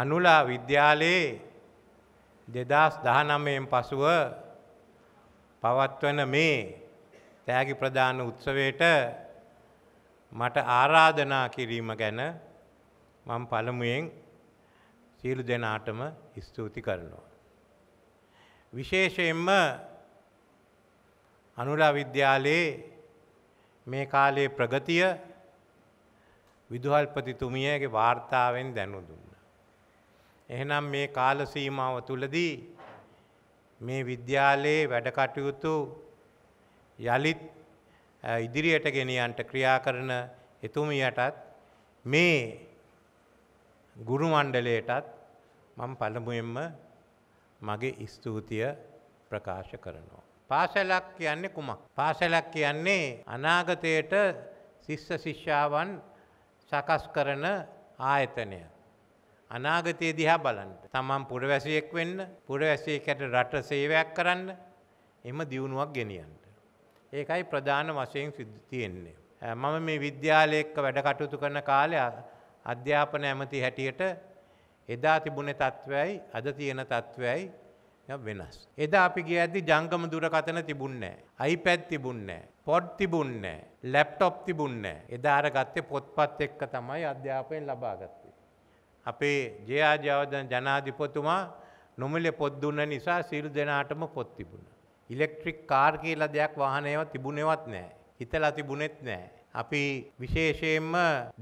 අනුලා විද්‍යාලයේ දෙදස් දහනම්මයෙන් පසුව පවත්වන මේ තෑගි ප්‍රධාන උත්සවයට මට ආරාධනා කිරීම ගැන මම පළමුුවෙන් සියලු දෙනාටම ස්තුති කරනවා. විශේෂයෙන්ම අනුලා විද්‍යාලයේ මේ කාලයේ ප්‍රගතිය විදුහල්පතිතුමියගේ වාර්තාවෙන් දැනුදුන්. එහෙනම් මේ කාල සීමාව තුලදී මේ විද්‍යාලයේ වැඩ කටයුතු යලිත් ඉදිරියට ගෙනියන්න ක්‍රියා කරන එතුමියටත් මේ ගුරු මණ්ඩලයටත් මම පළමුවෙන්ම මගේ ස්තුතිය ප්‍රකාශ කරනවා. පාසලක් කියන්නේ කුමක්? පාසලක් කියන්නේ අනාගතයට ශිෂ්‍ය ශිෂ්‍යාවන් සකස් කරන ආයතනය. අනාගතයේ දිහා බලන්න. තමන් පුරවැසියෙක් වෙන්න, පුරවැසියෙක්ට රට සේවයක් කරන්න, එම දියුණුවක් ගෙනියන්න. ඒකයි ප්‍රධාන වශයෙන් තියෙන්නේ. මම මේ විද්‍යාලය එක්ක වැඩ කටයුතු කරන කාලේ අධ්‍යාපන ඇමති හැටියට එදා තිබුණේ තත්ත්වයයි අද තියෙන තත්ත්වයයි වෙනස්. එදා අපි ගිය ඇද්දි ජංගම දුරකථන තිබුන්නේ නැහැ. iPad තිබුන්නේ නැහැ. පොඩ් තිබුන්නේ නැහැ. ලැප්ටොප් තිබුන්නේ නැහැ. එදා අර ගත්තේ පොත්පත් එක්ක තමයි අධ්‍යාපනය ලබාගත්තේ. අපේ ජයාජාවදන ජනාධිපතුමා නොමල පොද්දුන්න නිසා සිරු දෙනාටම පොත් තිබුණ. ඉලෙක්ට්‍රික් කාර් කියලා දෙයක් වාහනයව තිබුණෙවත් නෑ. හිතලා තිබුණෙත් නෑ. අපි විශේෂයෙන්ම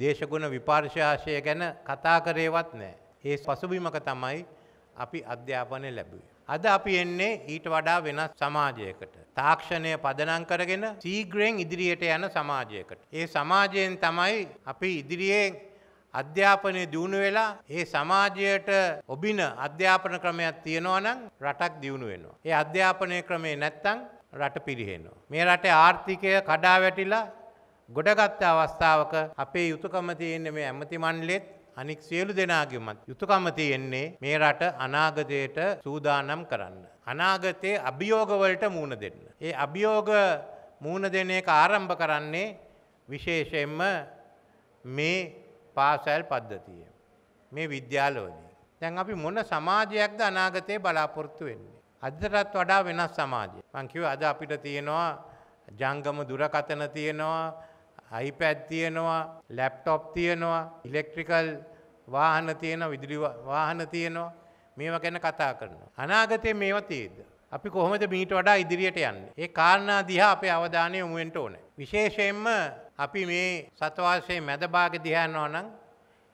දේශගුණ විපාර්ශාශය ගැන කතා කරේවත් නෑ. ඒ පසුබිමක තමයි අපි අධ්‍යාපනය ලැබුවේ. අද අපි එන්නේ ඊට වඩා වෙනස් සමාජයකට. තාක්ෂණය පදනම් කරගෙන සීග්‍රයෙන් ඉදිරියට යන සමාජයකට. ඒ සමාජයෙන් තමයි අපි ඉදිරියේ අධ්‍යාපනය දියුණු වෙලා ඒ සමාජයට ඔබින අධ්‍යාපන ක්‍රමයක් තියෙනවා නම් රටක් දියුණු වෙනවා. ඒ අධ්‍යාපනය ක්‍රමේ නැත්තම් රට පිරිහෙනවා. මේ රටේ ආර්ථිකය කඩා වැටිලා ගොඩගත්ත අවස්ථාවක අපේ යුතුයකම තියෙන්නේ මේ ඇමති මණ්ඩලෙත් අනික් සියලු දෙනාගේමත් යුතුයකම තියෙන්නේ මේ රට අනාගතයට සූදානම් කරන්න. අනාගතයේ අභියෝගවලට මුහුණ දෙන්න. ඒ අභියෝග මුහුණ දෙන එක ආරම්භ කරන්නේ විශේෂයෙන්ම මේ පාසල් පද්ධතිය. මේ විද්‍යාලෝදී. දැන් අපි මොන සමාජයක්ද අනාගතයේ බලාපොරොත්තු වෙන්නේ. අදටත් වඩා වෙනස් සමාජය. මං කිව්වා අද අපිට තියෙනවා ජංගම දුරකථන තියෙනවා iPad තියෙනවා ලැප්ටොප් තියෙනවා ඉලෙක්ට්‍රිකල් වාහන තියෙන විදුලි වාහන තියෙනවා මේවා ගැන කතා කරනවා. අනාගතයේ මේවා තියෙද්ද. අපි කොහොමද මීට වඩා ඉදිරියට යන්න. ඒ කාරණා දිහා අපේ අවධානය යොමුුවෙන්ට ඕන. විශේෂයෙන්ම අපි මේ සතවාසයේ මැදභාග දිහයන්නවා නම්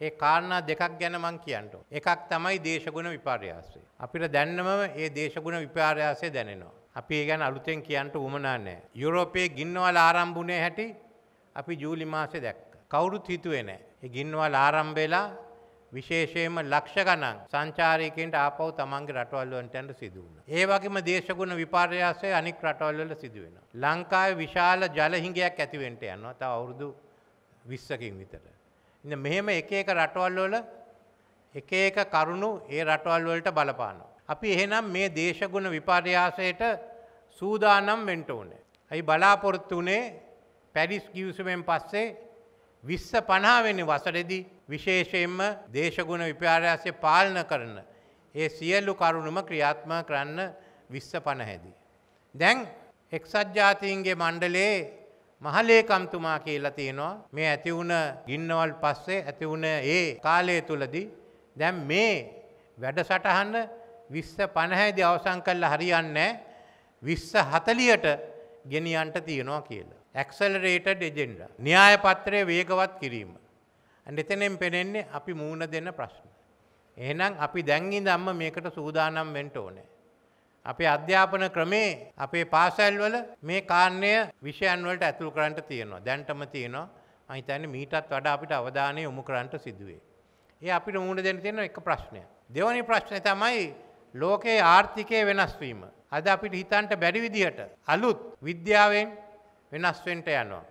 ඒ කාරණා දෙකක් ගැන මං කියන්නට. එකක් තමයි දේශගුණ විපාර්යාසය. අපිට දැන්නම ඒ දේශගුණ විපාර්යාසය දැනෙනවා. අපි ඒ ගැන අලුතෙන් කියන්නට උමනානෑ. යුරෝපයේ ගින්නවල ආරම්භුණේ හැටි අපි ජූලි මාසය දැක්ක. කවුරුත් හිතුවේ නෑ. ඒ ගින්නවල ආරම්භවෙලා විශේෂයෙන්ම ලක්ෂ ගණන් සංචාරයකෙන්ට ආපහු තමන්ගේ රටවල් වලට යන්න සිදු වුණා. ඒ වගේම දේශගුණ විපර්යාසය අනික් රටවල් වල සිදු වෙනවා. ලංකාවේ විශාල ජල හිඟයක් ඇති වෙන්න යනවා. තව අවුරුදු 20කින් විතර. ඉතින් මෙහෙම එක එක රටවල් වල එක එක කරුණු ඒ රටවල් වලට බලපානවා. අපි එහෙනම් මේ දේශගුණ විපර්යාසයට සූදානම් වෙන්න ඕනේ. අයි බලාපොරොත්තු උනේ පැරිස් ගිවිසුමෙන් පස්සේ විස්ස පනාවෙනි වසරෙදි විශේෂයෙන්ම දේශගුණ විපාරාසය පාලන කරන. ඒ සියල්ලු කරුණුම ක්‍රියාත්ම කරන්න විස්ස පණහැදි. දැන් එක්සත් ජාතීන්ගේ මණ්ඩලේ මහලේකම්තුමා කියලා තියෙනවා මේ ඇතිවුණ ගින්නවල් පස්සේ ඇතිවුණ ඒ කාලය තුළදී දැන් මේ වැඩසටහන විස්ස පණහැදි අවසන් කල්ල හරියන්න විස්ස හතලියට ගෙනියන්ට තියෙනවා කියලා. Accelerated agenda. න්‍යාය පත්‍රය වේගවත් කිරීම. එතනෙන් පෙනෙන්නේ අපි මූුණ දෙන්න ප්‍රශ්න. එහෙනම් අපි දැංගි දම්ම මේකට සූදානම් වෙන්ට ඕනේ. අපේ අධ්‍යාපන ක්‍රමේ අපේ පාසැල්වල මේ කාරණය විෂයන්වලට ඇතුළ කරන්ට තියෙනවා දැන්ටම තියෙනවා අහිතන්න මීටත් වඩා අපිට අවධානය යොමු කරන්ට සිදුවේ. ඒ අපිට මූුණ දෙන තියෙන එක ප්‍රශ්නය. දෙවනි ප්‍රශ්නය තමයි ලෝකයේ ආර්ථිකය වෙනස්වීම. අද අපිට හිතන්ට බැරි විදිහට අලුත් විද්‍යාවෙන් වෙනස් වෙන්න යනවා.